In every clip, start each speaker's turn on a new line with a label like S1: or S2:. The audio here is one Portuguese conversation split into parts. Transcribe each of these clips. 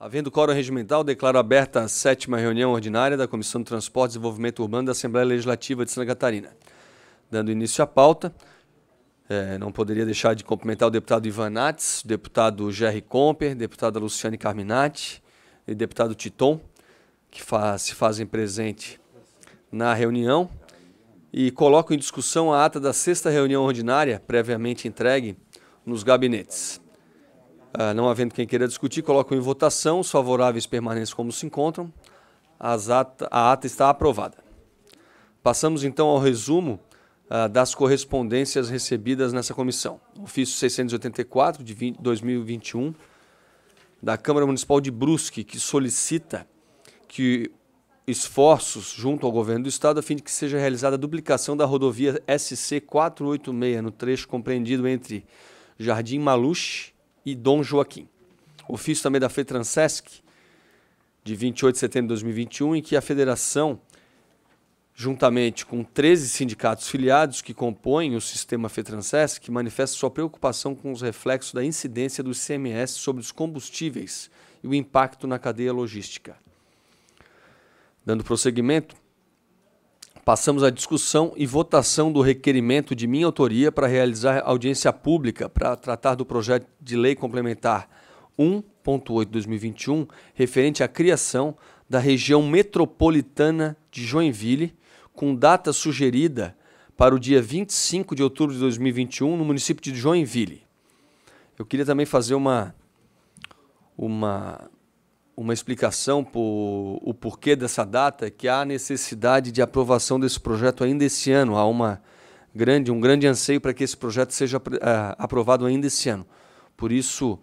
S1: Havendo coro regimental, declaro aberta a sétima reunião ordinária da Comissão de Transportes e Desenvolvimento Urbano da Assembleia Legislativa de Santa Catarina. Dando início à pauta, é, não poderia deixar de cumprimentar o deputado Ivan Nates, o deputado Jerry Comper, deputada Luciane Carminati e deputado Titon, que faz, se fazem presente na reunião. E coloco em discussão a ata da sexta reunião ordinária, previamente entregue nos gabinetes. Ah, não havendo quem queira discutir, coloco em votação. Os favoráveis permanecem como se encontram. Ata, a ata está aprovada. Passamos então ao resumo ah, das correspondências recebidas nessa comissão. Ofício 684 de 20, 2021 da Câmara Municipal de Brusque, que solicita que esforços junto ao governo do estado a fim de que seja realizada a duplicação da rodovia SC 486 no trecho compreendido entre Jardim Maluche e Dom Joaquim. Ofício também da FETRANSESC, de 28 de setembro de 2021, em que a federação, juntamente com 13 sindicatos filiados que compõem o sistema FETRANSESC, manifesta sua preocupação com os reflexos da incidência do ICMS sobre os combustíveis e o impacto na cadeia logística. Dando prosseguimento, passamos à discussão e votação do requerimento de minha autoria para realizar audiência pública para tratar do projeto de lei complementar 1.8/2021, referente à criação da região metropolitana de Joinville, com data sugerida para o dia 25 de outubro de 2021 no município de Joinville. Eu queria também fazer uma uma uma explicação por o porquê dessa data é que há necessidade de aprovação desse projeto ainda esse ano. Há uma grande, um grande anseio para que esse projeto seja uh, aprovado ainda esse ano. Por isso,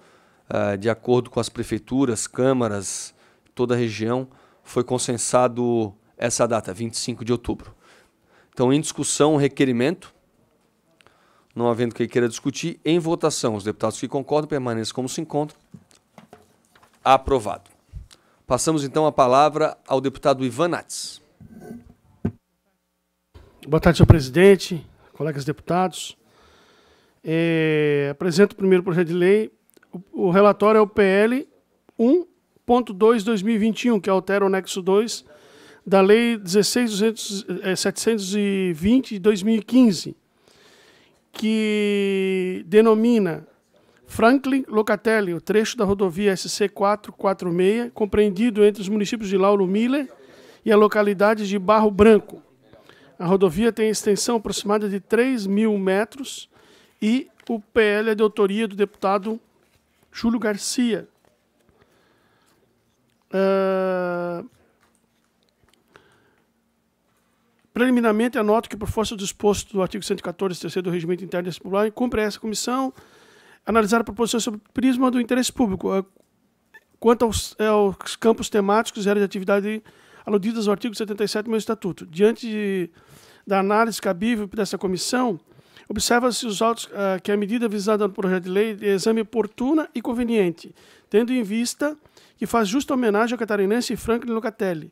S1: uh, de acordo com as prefeituras, câmaras, toda a região, foi consensado essa data, 25 de outubro. Então, em discussão, o requerimento. Não havendo quem queira discutir, em votação, os deputados que concordam permaneçam como se encontram. Aprovado. Passamos então a palavra ao deputado Ivan Nats.
S2: Boa tarde, senhor presidente, colegas deputados. É, apresento o primeiro projeto de lei. O, o relatório é o PL 1.2-2021, que altera o anexo 2 da Lei 16.720 é, de 2015, que denomina Franklin Locatelli, o trecho da rodovia SC 446, compreendido entre os municípios de Lauro Miller e a localidade de Barro Branco. A rodovia tem extensão aproximada de 3 mil metros e o PL é de autoria do deputado Júlio Garcia. Uh... Preliminarmente, anoto que, por força do disposto do artigo 114, terceiro do Regimento Interno desse Popular, cumpre essa comissão analisar a proposição sob o prisma do interesse público, eh, quanto aos, eh, aos campos temáticos e áreas de atividade aludidas ao artigo 77 do meu Estatuto. Diante de, da análise cabível dessa comissão, observa-se os autos uh, que a medida visada no projeto de lei é exame oportuna e conveniente, tendo em vista que faz justa homenagem ao catarinense Franklin Locatelli,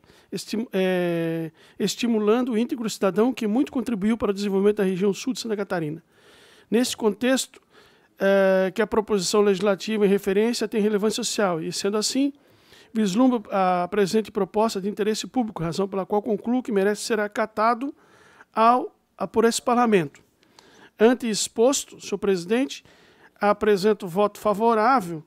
S2: é, estimulando o íntegro cidadão que muito contribuiu para o desenvolvimento da região sul de Santa Catarina. Nesse contexto, é, que a proposição legislativa em referência tem relevância social e, sendo assim, vislumbra a presente proposta de interesse público, razão pela qual concluo que merece ser acatado ao, a, por esse Parlamento. Ante exposto, senhor presidente, apresento voto favorável.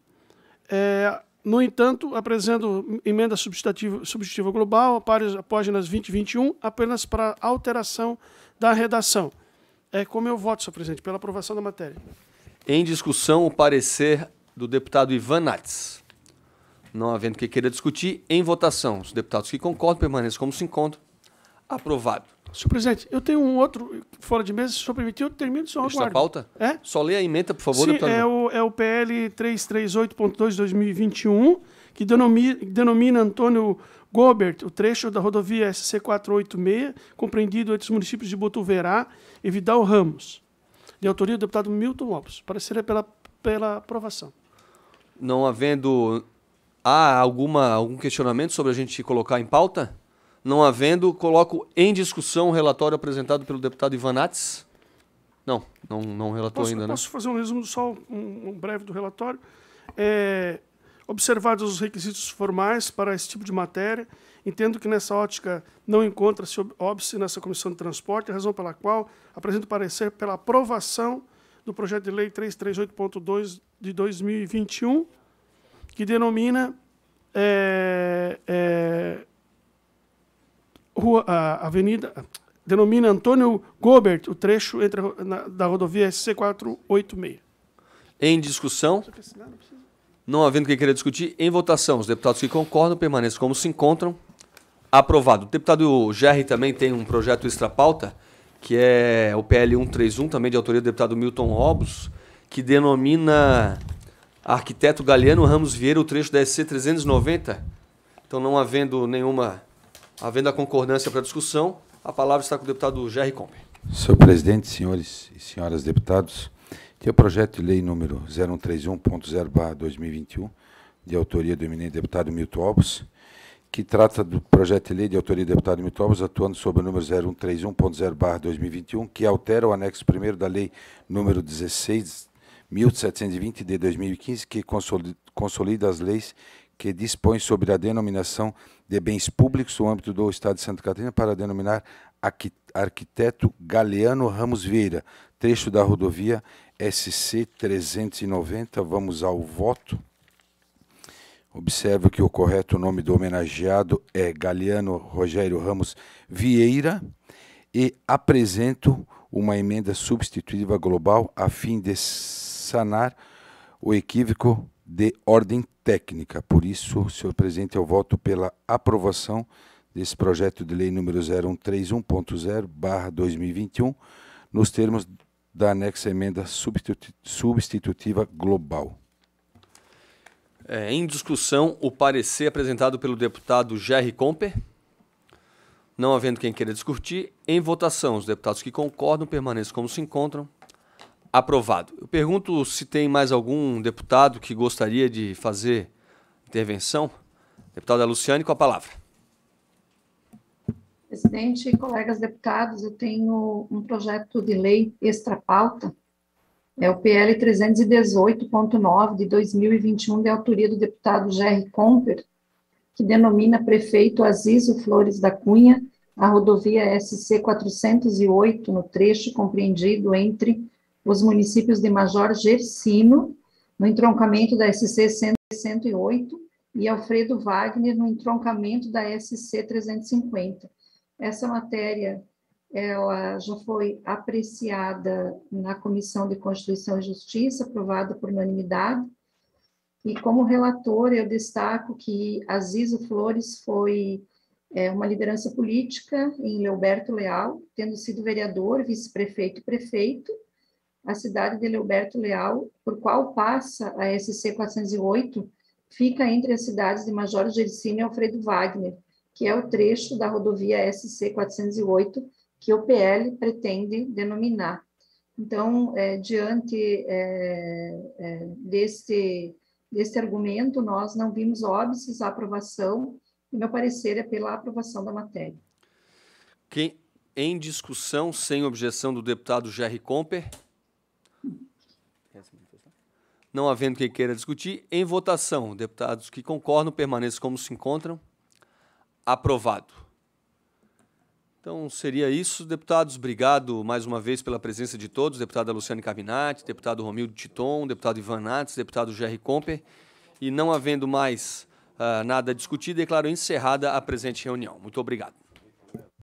S2: É, no entanto, apresento emenda substitutiva, global, páginas 20 e 21, apenas para alteração da redação. É como eu voto, senhor presidente, pela aprovação da matéria.
S1: Em discussão, o parecer do deputado Ivan Nats. Não havendo que queira discutir, em votação. Os deputados que concordam permaneçam como se encontram. Aprovado.
S2: Senhor presidente, eu tenho um outro fora de mesa, se o senhor permitir, eu termino
S1: só aguardo. Esta pauta? É? Só leia a emenda, por favor, Sim, deputado. É
S2: o, é o PL 338.2-2021, que denomina, denomina Antônio Gobert o trecho da rodovia SC 486, compreendido entre os municípios de Botuverá e Vidal Ramos de autoria do deputado Milton Lopes. Parecerá pela, pela aprovação.
S1: Não havendo. Há alguma, algum questionamento sobre a gente colocar em pauta? Não havendo, coloco em discussão o relatório apresentado pelo deputado Ivan Não, não, não relatou posso, ainda, né? posso
S2: fazer um resumo, só um, um breve do relatório. É, observados os requisitos formais para esse tipo de matéria Entendo que nessa ótica não encontra-se óbice nessa comissão de transporte, razão pela qual apresento parecer pela aprovação do projeto de lei 338.2 de 2021, que denomina é, é, rua, a Avenida. Denomina Antônio Gobert o trecho entre, na, da
S1: rodovia SC486. Em discussão? Não havendo quem queira discutir, em votação, os deputados que concordam permaneçam como se encontram. Aprovado. O deputado Gerry também tem um projeto extra-pauta, que é o PL 131, também de autoria do deputado Milton Robos, que denomina arquiteto Galiano Ramos Vieira o trecho da SC 390. Então, não havendo nenhuma. havendo a concordância para discussão, a palavra está com o deputado Gerry Combe.
S3: Senhor presidente, senhores e senhoras deputados, tem é o projeto de lei número 0131.0/2021, de autoria do eminente deputado Milton Robos que trata do projeto de lei de autoria do deputado Mitobas, atuando sobre o número 0131.0-2021, que altera o anexo 1 da lei número 16.720 de 2015, que consolida as leis que dispõe sobre a denominação de bens públicos no âmbito do Estado de Santa Catarina para denominar arquiteto Galeano Ramos Vieira, trecho da rodovia SC 390. Vamos ao voto. Observo que o correto nome do homenageado é Galiano Rogério Ramos Vieira e apresento uma emenda substitutiva global a fim de sanar o equívoco de ordem técnica. Por isso, senhor presidente, eu voto pela aprovação desse projeto de lei número 0131.0/2021 nos termos da anexa emenda substitutiva global.
S1: É, em discussão, o parecer apresentado pelo deputado Jerry Comper. Não havendo quem queira discutir, em votação, os deputados que concordam permaneçam como se encontram. Aprovado. Eu pergunto se tem mais algum deputado que gostaria de fazer intervenção. Deputada Luciane, com a palavra.
S4: Presidente, colegas deputados, eu tenho um projeto de lei extra pauta é o PL 318.9 de 2021, de autoria do deputado Jerry Comper, que denomina prefeito Aziso Flores da Cunha a rodovia SC 408, no trecho compreendido entre os municípios de Major Gersino, no entroncamento da SC 108, e Alfredo Wagner, no entroncamento da SC 350. Essa matéria ela já foi apreciada na Comissão de Constituição e Justiça, aprovada por unanimidade. E como relator, eu destaco que Aziso Flores foi é, uma liderança política em Leuberto Leal, tendo sido vereador, vice-prefeito e prefeito. A cidade de Leuberto Leal, por qual passa a SC 408, fica entre as cidades de Major Gericino e Alfredo Wagner, que é o trecho da rodovia SC 408 que o PL pretende denominar. Então, é, diante é, é, desse, desse argumento, nós não vimos óbices à aprovação, e meu parecer é pela aprovação da matéria.
S1: em discussão, sem objeção do deputado Jerry Comper? Não havendo quem queira discutir, em votação, deputados que concordam permaneçam como se encontram. Aprovado. Então seria isso, deputados. Obrigado mais uma vez pela presença de todos, deputada Luciane Caminati, deputado Romildo Titon, deputado Ivan Nates, deputado Jerry Comper. E não havendo mais uh, nada a discutir, declaro encerrada a presente reunião. Muito obrigado.